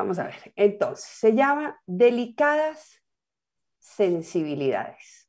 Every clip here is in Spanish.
Vamos a ver. Entonces, se llama delicadas sensibilidades.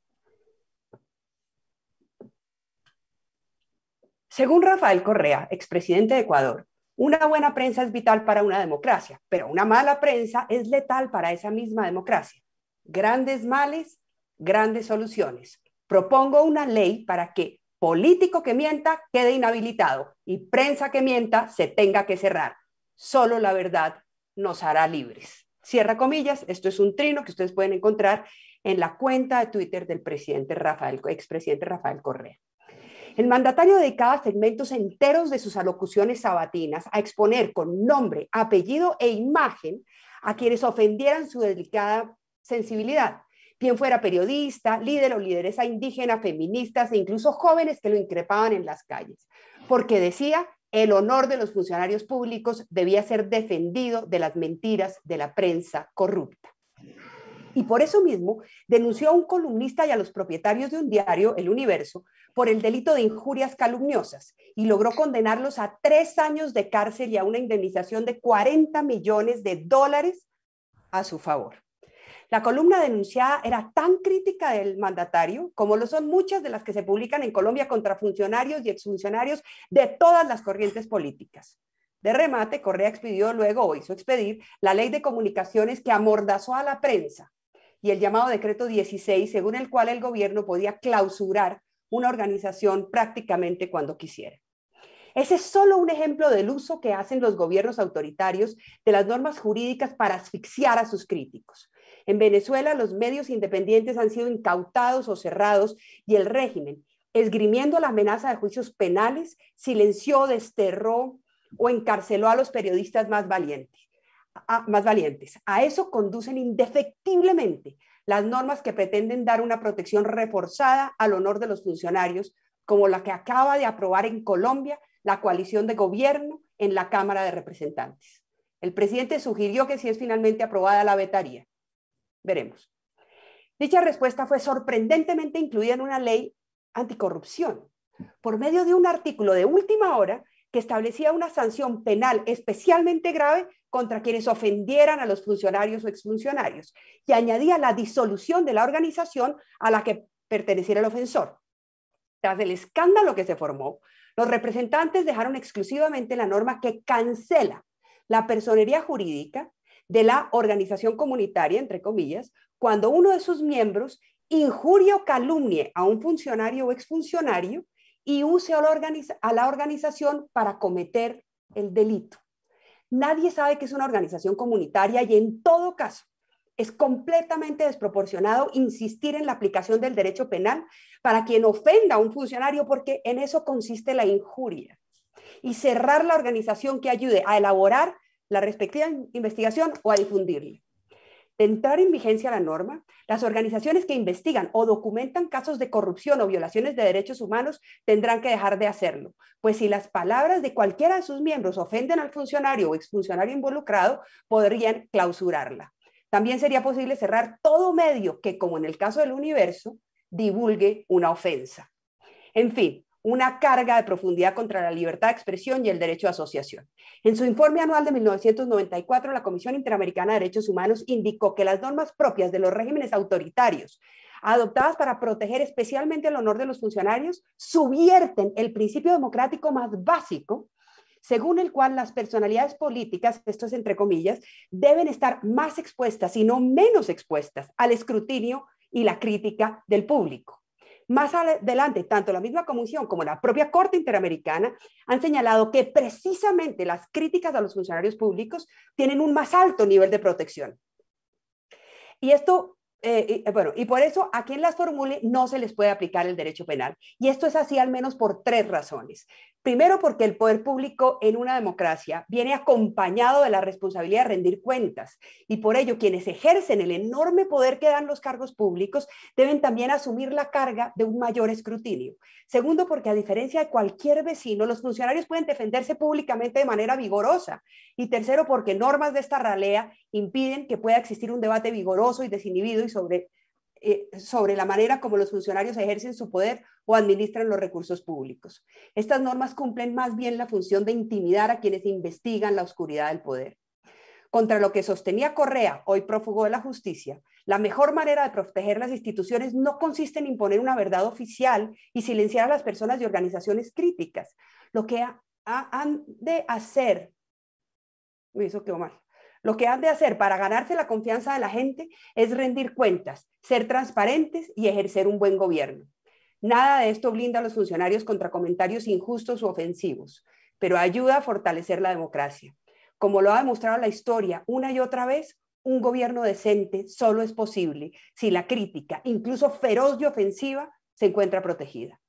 Según Rafael Correa, expresidente de Ecuador, una buena prensa es vital para una democracia, pero una mala prensa es letal para esa misma democracia. Grandes males, grandes soluciones. Propongo una ley para que político que mienta quede inhabilitado y prensa que mienta se tenga que cerrar. Solo la verdad nos hará libres. Cierra comillas, esto es un trino que ustedes pueden encontrar en la cuenta de Twitter del presidente Rafael, expresidente Rafael Correa. El mandatario dedicaba segmentos enteros de sus alocuciones sabatinas a exponer con nombre, apellido e imagen a quienes ofendieran su delicada sensibilidad, quien fuera periodista, líder o lideresa indígena, feministas e incluso jóvenes que lo increpaban en las calles, porque decía el honor de los funcionarios públicos debía ser defendido de las mentiras de la prensa corrupta. Y por eso mismo denunció a un columnista y a los propietarios de un diario, El Universo, por el delito de injurias calumniosas y logró condenarlos a tres años de cárcel y a una indemnización de 40 millones de dólares a su favor. La columna denunciada era tan crítica del mandatario como lo son muchas de las que se publican en Colombia contra funcionarios y exfuncionarios de todas las corrientes políticas. De remate, Correa expidió luego o hizo expedir la ley de comunicaciones que amordazó a la prensa y el llamado decreto 16, según el cual el gobierno podía clausurar una organización prácticamente cuando quisiera. Ese es solo un ejemplo del uso que hacen los gobiernos autoritarios de las normas jurídicas para asfixiar a sus críticos. En Venezuela los medios independientes han sido incautados o cerrados y el régimen, esgrimiendo la amenaza de juicios penales, silenció, desterró o encarceló a los periodistas más valientes. A, más valientes. A eso conducen indefectiblemente las normas que pretenden dar una protección reforzada al honor de los funcionarios, como la que acaba de aprobar en Colombia la coalición de gobierno en la Cámara de Representantes. El presidente sugirió que si es finalmente aprobada la vetaría. Veremos. Dicha respuesta fue sorprendentemente incluida en una ley anticorrupción por medio de un artículo de última hora que establecía una sanción penal especialmente grave contra quienes ofendieran a los funcionarios o exfuncionarios y añadía la disolución de la organización a la que perteneciera el ofensor. Tras el escándalo que se formó, los representantes dejaron exclusivamente la norma que cancela la personería jurídica de la organización comunitaria, entre comillas, cuando uno de sus miembros injuria o calumnie a un funcionario o exfuncionario y use a a la organización para cometer el delito. Nadie sabe que es una organización comunitaria y en todo caso es completamente desproporcionado insistir en la aplicación del derecho penal para quien ofenda a un funcionario porque en eso consiste la injuria. Y cerrar la organización que ayude a elaborar la respectiva investigación o a difundirla. De entrar en vigencia la norma, las organizaciones que investigan o documentan casos de corrupción o violaciones de derechos humanos tendrán que dejar de hacerlo, pues si las palabras de cualquiera de sus miembros ofenden al funcionario o exfuncionario involucrado, podrían clausurarla. También sería posible cerrar todo medio que, como en el caso del universo, divulgue una ofensa. En fin, una carga de profundidad contra la libertad de expresión y el derecho de asociación. En su informe anual de 1994, la Comisión Interamericana de Derechos Humanos indicó que las normas propias de los regímenes autoritarios adoptadas para proteger especialmente el honor de los funcionarios subvierten el principio democrático más básico según el cual las personalidades políticas, esto es entre comillas, deben estar más expuestas y no menos expuestas al escrutinio y la crítica del público. Más adelante, tanto la misma Comisión como la propia Corte Interamericana han señalado que precisamente las críticas a los funcionarios públicos tienen un más alto nivel de protección. Y esto eh, y, eh, bueno, y por eso a quien las formule no se les puede aplicar el derecho penal. Y esto es así al menos por tres razones. Primero, porque el poder público en una democracia viene acompañado de la responsabilidad de rendir cuentas. Y por ello, quienes ejercen el enorme poder que dan los cargos públicos deben también asumir la carga de un mayor escrutinio. Segundo, porque a diferencia de cualquier vecino, los funcionarios pueden defenderse públicamente de manera vigorosa. Y tercero, porque normas de esta ralea impiden que pueda existir un debate vigoroso y desinhibido y sobre, eh, sobre la manera como los funcionarios ejercen su poder o administran los recursos públicos. Estas normas cumplen más bien la función de intimidar a quienes investigan la oscuridad del poder. Contra lo que sostenía Correa, hoy prófugo de la justicia, la mejor manera de proteger las instituciones no consiste en imponer una verdad oficial y silenciar a las personas y organizaciones críticas. Lo que han de hacer, me hizo mal, lo que han de hacer para ganarse la confianza de la gente es rendir cuentas, ser transparentes y ejercer un buen gobierno. Nada de esto blinda a los funcionarios contra comentarios injustos u ofensivos, pero ayuda a fortalecer la democracia. Como lo ha demostrado la historia una y otra vez, un gobierno decente solo es posible si la crítica, incluso feroz y ofensiva, se encuentra protegida.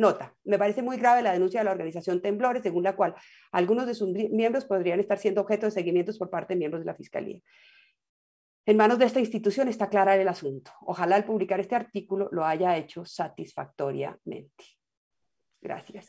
Nota, me parece muy grave la denuncia de la organización Temblores, según la cual algunos de sus miembros podrían estar siendo objeto de seguimientos por parte de miembros de la Fiscalía. En manos de esta institución está clara el asunto. Ojalá al publicar este artículo lo haya hecho satisfactoriamente. Gracias.